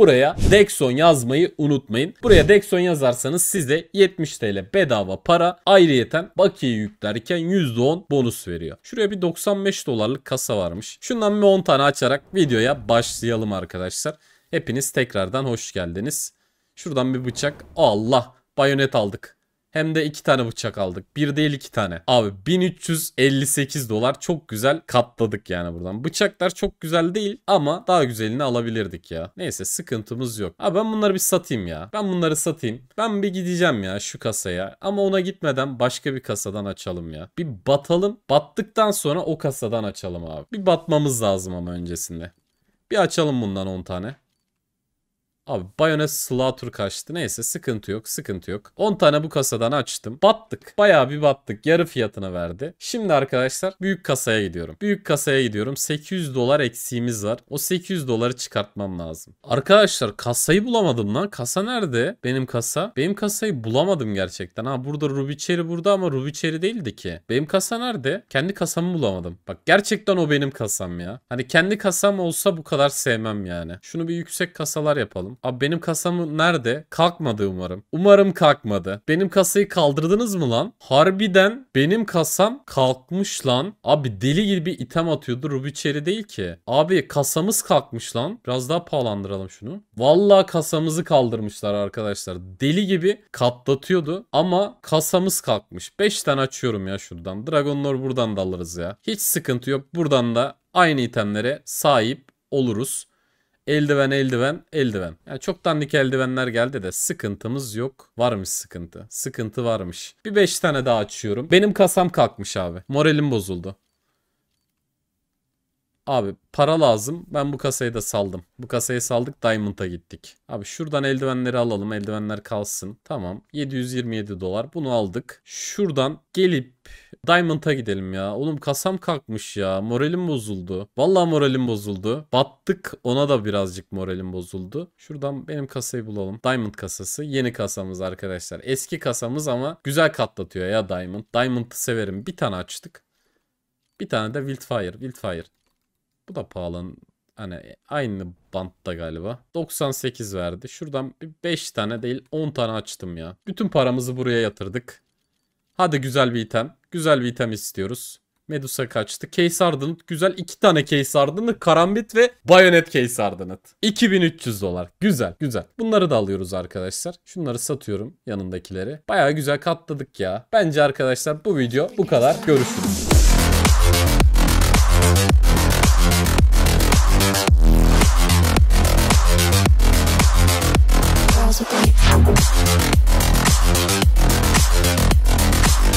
Buraya Dexon yazmayı unutmayın. Buraya Dexon yazarsanız size 70 TL bedava para ayrıyeten bakiye yüklerken %10 bonus veriyor. Şuraya bir 95 dolarlık kasa varmış. Şundan bir 10 tane açarak videoya başlayalım arkadaşlar. Hepiniz tekrardan hoş geldiniz. Şuradan bir bıçak. Allah bayonet aldık hem de iki tane bıçak aldık. Bir değil iki tane. Abi 1358 dolar çok güzel katladık yani buradan. Bıçaklar çok güzel değil ama daha güzelini alabilirdik ya. Neyse sıkıntımız yok. Abi ben bunları bir satayım ya. Ben bunları satayım. Ben bir gideceğim ya şu kasaya. Ama ona gitmeden başka bir kasadan açalım ya. Bir batalım. Battıktan sonra o kasadan açalım abi. Bir batmamız lazım ama öncesinde. Bir açalım bundan 10 tane. Abi Bayonet Slaughter kaçtı. Neyse sıkıntı yok sıkıntı yok. 10 tane bu kasadan açtım. Battık. Bayağı bir battık. Yarı fiyatına verdi. Şimdi arkadaşlar büyük kasaya gidiyorum. Büyük kasaya gidiyorum. 800 dolar eksiğimiz var. O 800 doları çıkartmam lazım. Arkadaşlar kasayı bulamadım lan. Kasa nerede? Benim kasa. Benim kasayı bulamadım gerçekten. Ha burada Ruby Cherry burada ama Ruby Cherry değildi ki. Benim kasa nerede? Kendi kasamı bulamadım. Bak gerçekten o benim kasam ya. Hani kendi kasam olsa bu kadar sevmem yani. Şunu bir yüksek kasalar yapalım. Abi benim kasam nerede? Kalkmadı umarım. Umarım kalkmadı. Benim kasayı kaldırdınız mı lan? Harbiden benim kasam kalkmış lan. Abi deli gibi item atıyordu. Ruby Rubicher'i değil ki. Abi kasamız kalkmış lan. Biraz daha pahalandıralım şunu. Vallahi kasamızı kaldırmışlar arkadaşlar. Deli gibi katlatıyordu ama kasamız kalkmış. 5 tane açıyorum ya şuradan. Dragonlar buradan da alırız ya. Hiç sıkıntı yok. Buradan da aynı itemlere sahip oluruz. Eldiven, eldiven, eldiven. Yani çok dandik eldivenler geldi de sıkıntımız yok. Varmış sıkıntı. Sıkıntı varmış. Bir 5 tane daha açıyorum. Benim kasam kalkmış abi. Moralim bozuldu. Abi para lazım. Ben bu kasayı da saldım. Bu kasayı saldık Diamond'a gittik. Abi şuradan eldivenleri alalım. Eldivenler kalsın. Tamam. 727 dolar. Bunu aldık. Şuradan gelip Diamond'a gidelim ya. Oğlum kasam kalkmış ya. Moralim bozuldu. Vallahi moralim bozuldu. Battık ona da birazcık moralim bozuldu. Şuradan benim kasayı bulalım. Diamond kasası. Yeni kasamız arkadaşlar. Eski kasamız ama güzel katlatıyor ya Diamond. Diamond'ı severim. Bir tane açtık. Bir tane de Wildfire. Wildfire. Bu da pahalı. Hani aynı bantta galiba. 98 verdi. Şuradan 5 tane değil 10 tane açtım ya. Bütün paramızı buraya yatırdık. Hadi güzel bir item. Güzel bir item istiyoruz. Medusa kaçtı. Case Ardanat güzel. iki tane Case Ardanat. Karambit ve Bayonet Case Ardanat. 2300 dolar. Güzel güzel. Bunları da alıyoruz arkadaşlar. Şunları satıyorum yanındakileri. Baya güzel katladık ya. Bence arkadaşlar bu video bu kadar. Görüşürüz. Thank you.